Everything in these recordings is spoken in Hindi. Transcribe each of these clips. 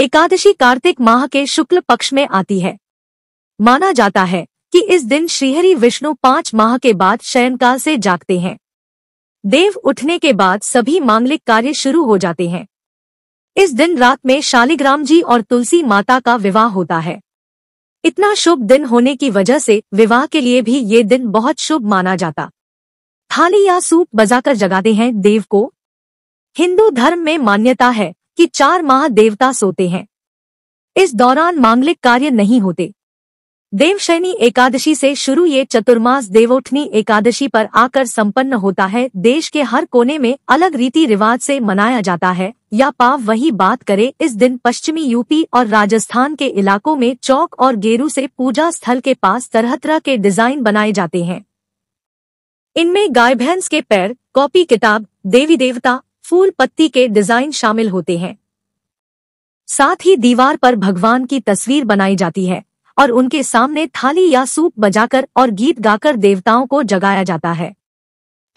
एकादशी कार्तिक माह के शुक्ल पक्ष में आती है माना जाता है कि इस दिन श्रीहरि विष्णु पांच माह के बाद शयनकाल से जागते हैं देव उठने के बाद सभी मांगलिक कार्य शुरू हो जाते हैं इस दिन रात में शालिग्राम जी और तुलसी माता का विवाह होता है इतना शुभ दिन होने की वजह से विवाह के लिए भी ये दिन बहुत शुभ माना जाता थाली या सूप बजाकर जगाते हैं देव को हिंदू धर्म में मान्यता है कि चार माह देवता सोते हैं इस दौरान मांगलिक कार्य नहीं होते देवशैनी एकादशी से शुरू ये चतुर्मास देवोठनी एकादशी पर आकर संपन्न होता है देश के हर कोने में अलग रीति रिवाज से मनाया जाता है या पाव वही बात करे इस दिन पश्चिमी यूपी और राजस्थान के इलाकों में चौक और गेरू से पूजा स्थल के पास तरह तरह के डिजाइन बनाए जाते हैं इनमें गाय भैंस के पैर कॉपी किताब देवी देवता फूल पत्ती के डिजाइन शामिल होते हैं साथ ही दीवार पर भगवान की तस्वीर बनाई जाती है और उनके सामने थाली या सूप बजाकर और गीत गाकर देवताओं को जगाया जाता है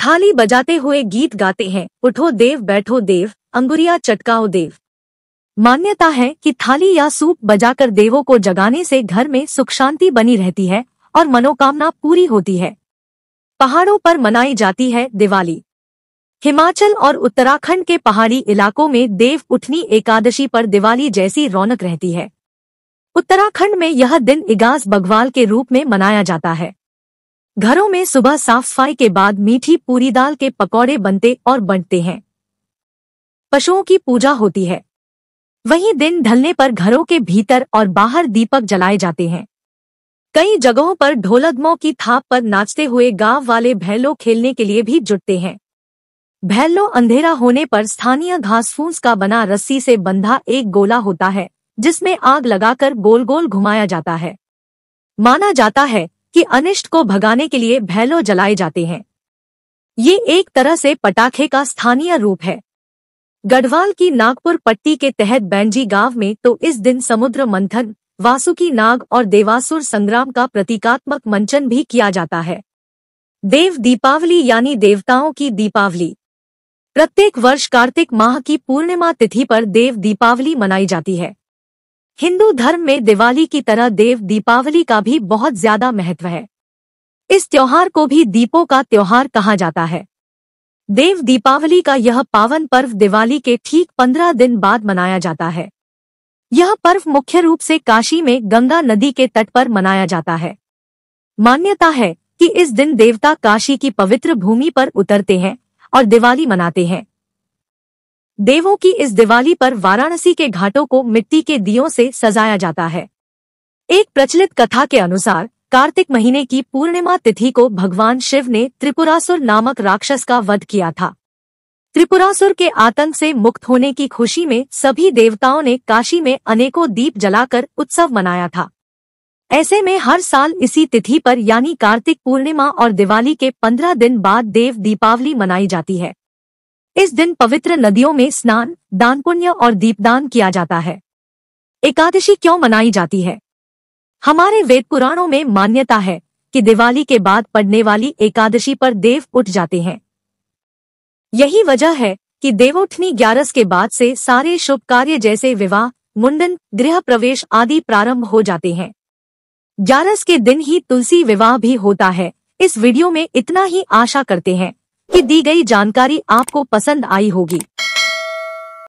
थाली बजाते हुए गीत गाते हैं उठो देव बैठो देव अंगुरिया चटकाओ देव मान्यता है कि थाली या सूप बजाकर देवों को जगाने से घर में सुख शांति बनी रहती है और मनोकामना पूरी होती है पहाड़ों पर मनाई जाती है दिवाली हिमाचल और उत्तराखंड के पहाड़ी इलाकों में देव उठनी एकादशी पर दिवाली जैसी रौनक रहती है उत्तराखंड में यह दिन इगास बगवाल के रूप में मनाया जाता है घरों में सुबह साफ सफाई के बाद मीठी पूरी दाल के पकौड़े बनते और बंटते हैं पशुओं की पूजा होती है वहीं दिन ढलने पर घरों के भीतर और बाहर दीपक जलाए जाते हैं कई जगहों पर ढोलकमों की थाप पर नाचते हुए गांव वाले भैलो खेलने के लिए भी जुटते हैं भैलो अंधेरा होने पर स्थानीय घास फूस का बना रस्सी से बंधा एक गोला होता है जिसमें आग लगाकर गोल गोल घुमाया जाता है माना जाता है कि अनिष्ट को भगाने के लिए भैलो जलाए जाते हैं ये एक तरह से पटाखे का स्थानीय रूप है गढ़वाल की नागपुर पट्टी के तहत बैंजी गांव में तो इस दिन समुद्र मंथन वासुकी नाग और देवासुर संग्राम का प्रतीकात्मक मंचन भी किया जाता है देव दीपावली यानी देवताओं की दीपावली प्रत्येक वर्ष कार्तिक माह की पूर्णिमा तिथि पर देव दीपावली मनाई जाती है हिंदू धर्म में दिवाली की तरह देव दीपावली का भी बहुत ज्यादा महत्व है इस त्योहार को भी दीपों का त्योहार कहा जाता है देव दीपावली का यह पावन पर्व दिवाली के ठीक पंद्रह दिन बाद मनाया जाता है यह पर्व मुख्य रूप से काशी में गंगा नदी के तट पर मनाया जाता है मान्यता है कि इस दिन देवता काशी की पवित्र भूमि पर उतरते हैं और दिवाली मनाते हैं देवों की इस दिवाली पर वाराणसी के घाटों को मिट्टी के दियों से सजाया जाता है एक प्रचलित कथा के अनुसार कार्तिक महीने की पूर्णिमा तिथि को भगवान शिव ने त्रिपुरासुर नामक राक्षस का वध किया था त्रिपुरासुर के आतंक से मुक्त होने की खुशी में सभी देवताओं ने काशी में अनेकों दीप जलाकर उत्सव मनाया था ऐसे में हर साल इसी तिथि पर यानी कार्तिक पूर्णिमा और दिवाली के पंद्रह दिन बाद देव दीपावली मनाई जाती है इस दिन पवित्र नदियों में स्नान दान पुण्य और दीपदान किया जाता है एकादशी क्यों मनाई जाती है हमारे वेद पुराणों में मान्यता है कि दिवाली के बाद पड़ने वाली एकादशी पर देव उठ जाते हैं यही वजह है कि देवोठनी ग्यारस के बाद से सारे शुभ कार्य जैसे विवाह मुंडन गृह प्रवेश आदि प्रारंभ हो जाते हैं ग्यारस के दिन ही तुलसी विवाह भी होता है इस वीडियो में इतना ही आशा करते हैं कि दी गई जानकारी आपको पसंद आई होगी